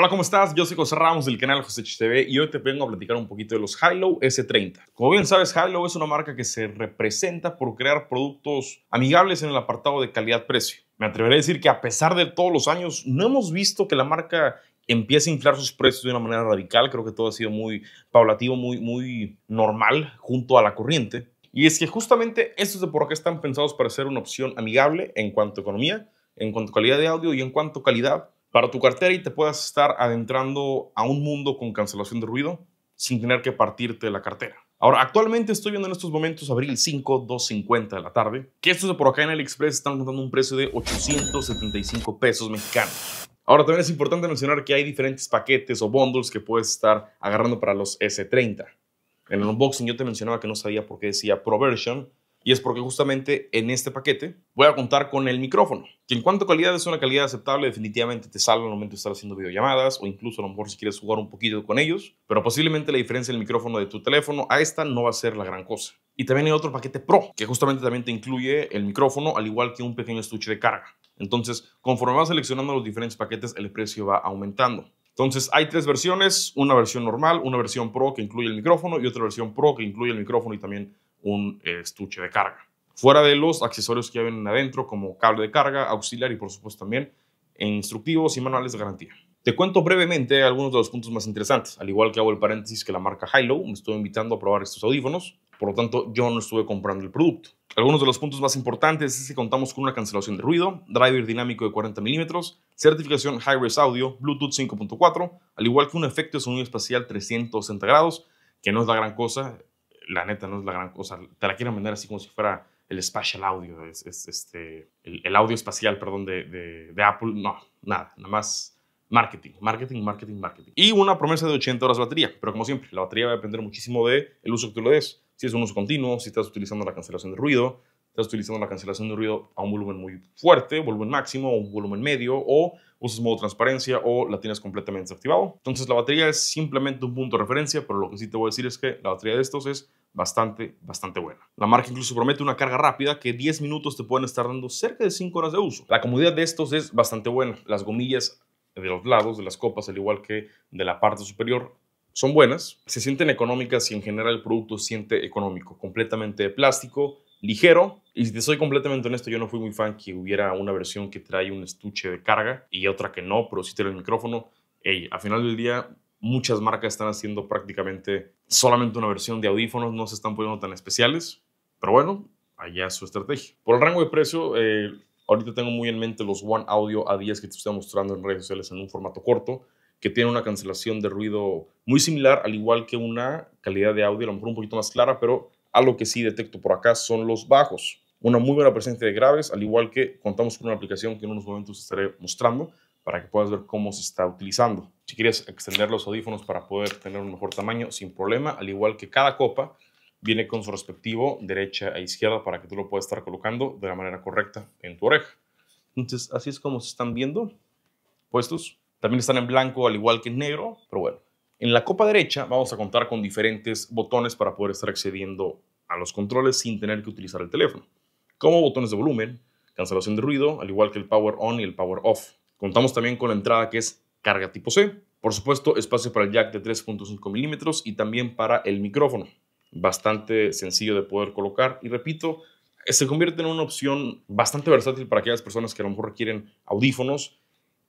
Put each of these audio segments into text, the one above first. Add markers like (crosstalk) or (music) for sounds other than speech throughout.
Hola, ¿cómo estás? Yo soy José Ramos del canal José TV y hoy te vengo a platicar un poquito de los Hilo S30. Como bien sabes, Hilo es una marca que se representa por crear productos amigables en el apartado de calidad-precio. Me atreveré a decir que a pesar de todos los años, no hemos visto que la marca empiece a inflar sus precios de una manera radical. Creo que todo ha sido muy paulativo, muy, muy normal junto a la corriente. Y es que justamente estos de por acá están pensados para ser una opción amigable en cuanto a economía, en cuanto a calidad de audio y en cuanto a calidad para tu cartera y te puedas estar adentrando a un mundo con cancelación de ruido sin tener que partirte la cartera. Ahora, actualmente estoy viendo en estos momentos abril 5, 2.50 de la tarde, que estos de por acá en AliExpress están contando un precio de 875 pesos mexicanos. Ahora, también es importante mencionar que hay diferentes paquetes o bundles que puedes estar agarrando para los S30. En el unboxing yo te mencionaba que no sabía por qué decía Pro Version, y es porque justamente en este paquete voy a contar con el micrófono, que en cuanto a calidad es una calidad aceptable, definitivamente te salva el momento de estar haciendo videollamadas o incluso a lo mejor si quieres jugar un poquito con ellos, pero posiblemente la diferencia del micrófono de tu teléfono a esta no va a ser la gran cosa. Y también hay otro paquete Pro, que justamente también te incluye el micrófono, al igual que un pequeño estuche de carga. Entonces, conforme vas seleccionando los diferentes paquetes, el precio va aumentando. Entonces hay tres versiones, una versión normal, una versión Pro que incluye el micrófono y otra versión Pro que incluye el micrófono y también un eh, estuche de carga. Fuera de los accesorios que hay vienen adentro, como cable de carga, auxiliar y por supuesto también instructivos y manuales de garantía. Te cuento brevemente algunos de los puntos más interesantes, al igual que hago el paréntesis que la marca Hilo me estuvo invitando a probar estos audífonos, por lo tanto yo no estuve comprando el producto. Algunos de los puntos más importantes es que contamos con una cancelación de ruido, driver dinámico de 40 milímetros certificación Hi-Res Audio, Bluetooth 5.4, al igual que un efecto de sonido espacial 360 grados, que no es la gran cosa, la neta no es la gran cosa. Te la quieren vender así como si fuera el spatial audio, es, este, el, audio espacial, perdón, de, Apple. No, nada, nada más marketing, marketing, marketing, marketing. Y una promesa de 80 horas de batería, pero como siempre, la batería va a depender muchísimo del el uso que tú le des. Si es un uso continuo, si estás utilizando la cancelación de ruido, estás utilizando la cancelación de ruido a un volumen muy fuerte, volumen máximo, o un volumen medio, o usas modo transparencia o la tienes completamente desactivado. Entonces la batería es simplemente un punto de referencia, pero lo que sí te voy a decir es que la batería de estos es bastante, bastante buena. La marca incluso promete una carga rápida que 10 minutos te pueden estar dando cerca de 5 horas de uso. La comodidad de estos es bastante buena. Las gomillas de los lados de las copas, al igual que de la parte superior, son buenas. Se sienten económicas y en general el producto siente económico, completamente de plástico, ligero. Y si te soy completamente honesto, yo no fui muy fan que hubiera una versión que trae un estuche de carga y otra que no, pero sí tiene el micrófono. Hey, al final del día Muchas marcas están haciendo prácticamente solamente una versión de audífonos, no se están poniendo tan especiales, pero bueno, allá su estrategia. Por el rango de precio, eh, ahorita tengo muy en mente los One Audio A10 que te estoy mostrando en redes sociales en un formato corto, que tiene una cancelación de ruido muy similar, al igual que una calidad de audio, a lo mejor un poquito más clara, pero algo que sí detecto por acá son los bajos. Una muy buena presencia de graves, al igual que contamos con una aplicación que en unos momentos estaré mostrando, para que puedas ver cómo se está utilizando. Si quieres extender los audífonos para poder tener un mejor tamaño, sin problema, al igual que cada copa viene con su respectivo derecha e izquierda para que tú lo puedas estar colocando de la manera correcta en tu oreja. Entonces, así es como se están viendo puestos. También están en blanco, al igual que en negro, pero bueno. En la copa derecha vamos a contar con diferentes botones para poder estar accediendo a los controles sin tener que utilizar el teléfono, como botones de volumen, cancelación de ruido, al igual que el power on y el power off. Contamos también con la entrada que es carga tipo C. Por supuesto, espacio para el jack de 3.5 milímetros y también para el micrófono. Bastante sencillo de poder colocar y repito, se convierte en una opción bastante versátil para aquellas personas que a lo mejor requieren audífonos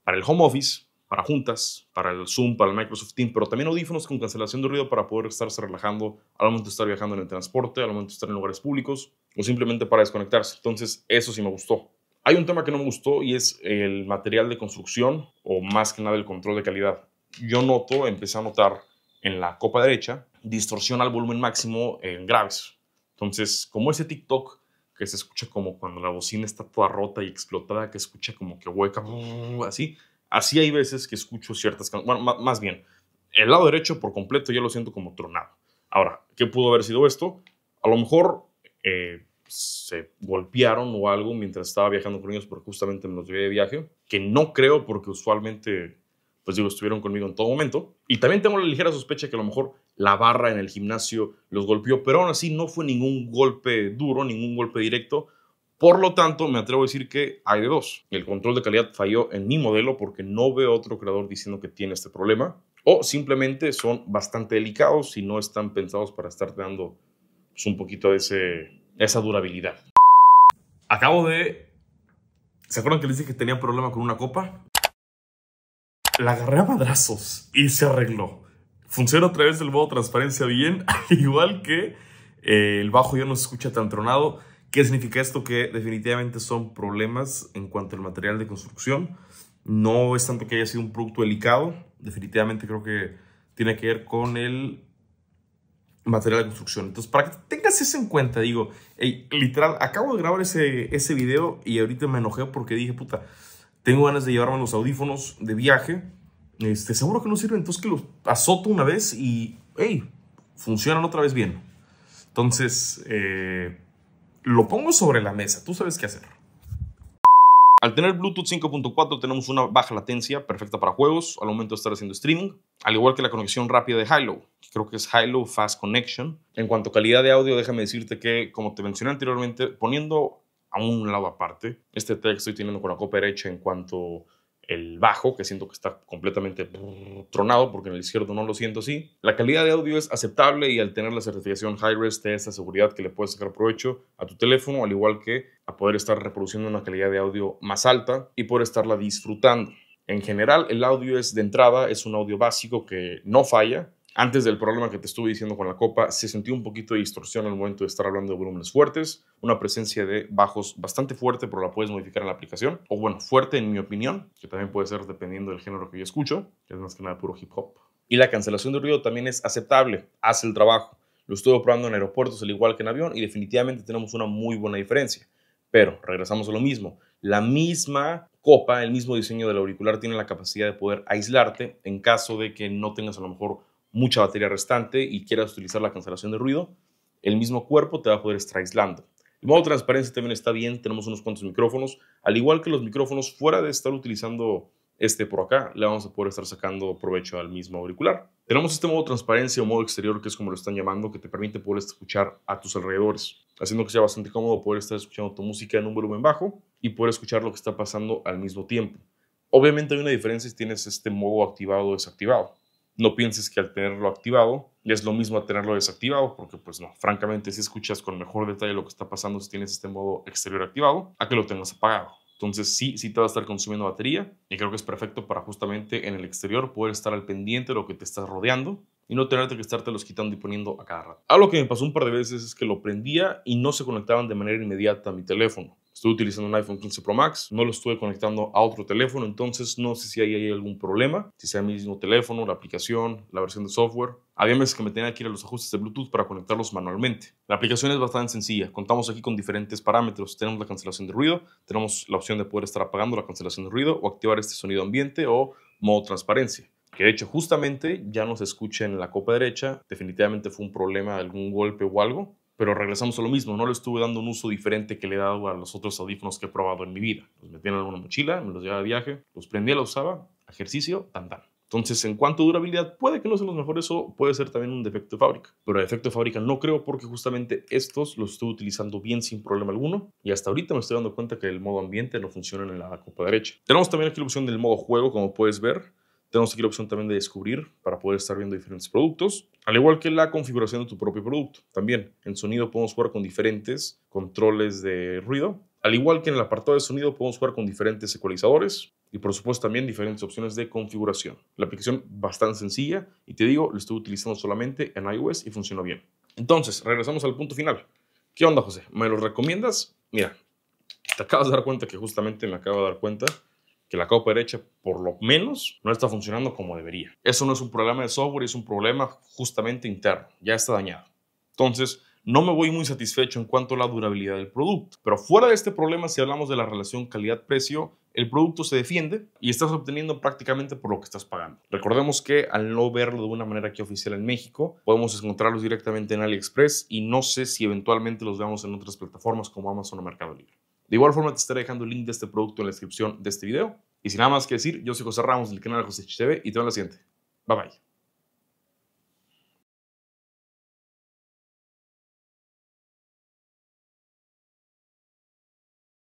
para el home office, para juntas, para el Zoom, para el Microsoft Teams, pero también audífonos con cancelación de ruido para poder estarse relajando al momento de estar viajando en el transporte, al momento de estar en lugares públicos o simplemente para desconectarse. Entonces, eso sí me gustó. Hay un tema que no me gustó y es el material de construcción o más que nada el control de calidad. Yo noto, empecé a notar en la copa derecha distorsión al volumen máximo en graves. Entonces, como ese TikTok que se escucha como cuando la bocina está toda rota y explotada, que escucha como que hueca, (laughs) así, así hay veces que escucho ciertas canciones. Bueno, más bien, el lado derecho por completo yo lo siento como tronado. Ahora, ¿qué pudo haber sido esto? A lo mejor eh, se golpearon o algo mientras estaba viajando con ellos, porque justamente me los llevé de viaje, que no creo porque usualmente, pues digo, estuvieron conmigo en todo momento. Y también tengo la ligera sospecha que a lo mejor la barra en el gimnasio los golpeó, pero aún así no fue ningún golpe duro, ningún golpe directo. Por lo tanto, me atrevo a decir que hay de dos. El control de calidad falló en mi modelo porque no veo otro creador diciendo que tiene este problema. O simplemente son bastante delicados y no están pensados para estar dando pues, un poquito de ese esa durabilidad. Acabo de... ¿Se acuerdan que les dije que tenía problema con una copa? La agarré a madrazos y se arregló. Funciona a través del modo transparencia bien, (laughs) igual que eh, el bajo ya no se escucha tan tronado. ¿Qué significa esto? Que definitivamente son problemas en cuanto al material de construcción. No es tanto que haya sido un producto delicado, definitivamente creo que tiene que ver con el material de construcción. Entonces, para que tengas eso en cuenta, digo, hey, literal, acabo de grabar ese, ese video y ahorita me enojé porque dije, puta, tengo ganas de llevarme los audífonos de viaje. Este, seguro que no sirven, entonces que los azoto una vez y, hey, funcionan otra vez bien. Entonces, eh, lo pongo sobre la mesa, tú sabes qué hacer. Al tener Bluetooth 5.4 tenemos una baja latencia perfecta para juegos al momento de estar haciendo streaming, al igual que la conexión rápida de Hilo, que creo que es Hilo Fast Connection. En cuanto a calidad de audio, déjame decirte que, como te mencioné anteriormente, poniendo a un lado aparte este texto y teniendo con la copa derecha en cuanto el bajo, que siento que está completamente tronado porque en el izquierdo no lo siento así. La calidad de audio es aceptable y al tener la certificación Hi-Res te da seguridad que le puedes sacar provecho a tu teléfono, al igual que a poder estar reproduciendo una calidad de audio más alta y poder estarla disfrutando. En general, el audio es de entrada, es un audio básico que no falla, antes del problema que te estuve diciendo con la copa, se sentía un poquito de distorsión al momento de estar hablando de volúmenes fuertes, una presencia de bajos bastante fuerte, pero la puedes modificar en la aplicación. O bueno, fuerte en mi opinión, que también puede ser dependiendo del género que yo escucho, que es más que nada puro hip hop. Y la cancelación de ruido también es aceptable, hace el trabajo. Lo estuve probando en aeropuertos al igual que en avión y definitivamente tenemos una muy buena diferencia. Pero regresamos a lo mismo. La misma copa, el mismo diseño del auricular tiene la capacidad de poder aislarte en caso de que no tengas a lo mejor mucha batería restante y quieras utilizar la cancelación de ruido, el mismo cuerpo te va a poder estar aislando. El modo transparencia también está bien, tenemos unos cuantos micrófonos, al igual que los micrófonos fuera de estar utilizando este por acá, le vamos a poder estar sacando provecho al mismo auricular. Tenemos este modo transparencia o modo exterior, que es como lo están llamando, que te permite poder escuchar a tus alrededores, haciendo que sea bastante cómodo poder estar escuchando tu música en un volumen bajo y poder escuchar lo que está pasando al mismo tiempo. Obviamente hay una diferencia si tienes este modo activado o desactivado no pienses que al tenerlo activado es lo mismo a tenerlo desactivado, porque pues no, francamente si escuchas con mejor detalle lo que está pasando si tienes este modo exterior activado, a que lo tengas apagado. Entonces sí, sí te va a estar consumiendo batería y creo que es perfecto para justamente en el exterior poder estar al pendiente de lo que te estás rodeando y no tenerte que los quitando y poniendo a cada rato. lo que me pasó un par de veces es que lo prendía y no se conectaban de manera inmediata a mi teléfono. Estoy utilizando un iPhone 15 Pro Max, no lo estuve conectando a otro teléfono, entonces no sé si ahí hay algún problema, si sea mi mismo teléfono, la aplicación, la versión de software. Había meses que me tenía que ir a los ajustes de Bluetooth para conectarlos manualmente. La aplicación es bastante sencilla. Contamos aquí con diferentes parámetros. Tenemos la cancelación de ruido, tenemos la opción de poder estar apagando la cancelación de ruido o activar este sonido ambiente o modo transparencia que de hecho justamente ya no se escucha en la copa derecha, definitivamente fue un problema, algún golpe o algo, pero regresamos a lo mismo, no le estuve dando un uso diferente que le he dado a los otros audífonos que he probado en mi vida. Los metí en alguna mochila, me los llevaba de viaje, los prendía, los usaba, ejercicio, tan tan. Entonces, en cuanto a durabilidad, puede que no sean los mejores o puede ser también un defecto de fábrica. Pero defecto de fábrica no creo porque justamente estos los estoy utilizando bien sin problema alguno y hasta ahorita me estoy dando cuenta que el modo ambiente no funciona en la copa derecha. Tenemos también aquí la opción del modo juego, como puedes ver. Tenemos aquí la opción también de descubrir para poder estar viendo diferentes productos, al igual que la configuración de tu propio producto. También en sonido podemos jugar con diferentes controles de ruido, al igual que en el apartado de sonido podemos jugar con diferentes ecualizadores y por supuesto también diferentes opciones de configuración. La aplicación bastante sencilla y te digo, lo estoy utilizando solamente en iOS y funcionó bien. Entonces, regresamos al punto final. ¿Qué onda, José? ¿Me lo recomiendas? Mira, te acabas de dar cuenta que justamente me acabo de dar cuenta que la copa derecha por lo menos no está funcionando como debería. Eso no es un problema de software, es un problema justamente interno, ya está dañado. Entonces, no me voy muy satisfecho en cuanto a la durabilidad del producto. Pero fuera de este problema, si hablamos de la relación calidad-precio, el producto se defiende y estás obteniendo prácticamente por lo que estás pagando. Recordemos que al no verlo de una manera aquí oficial en México, podemos encontrarlos directamente en AliExpress y no sé si eventualmente los veamos en otras plataformas como Amazon o Mercado Libre. De igual forma te estaré dejando el link de este producto en la descripción de este video. Y sin nada más que decir, yo soy José Ramos del canal José HTV y te veo en la siguiente. Bye bye.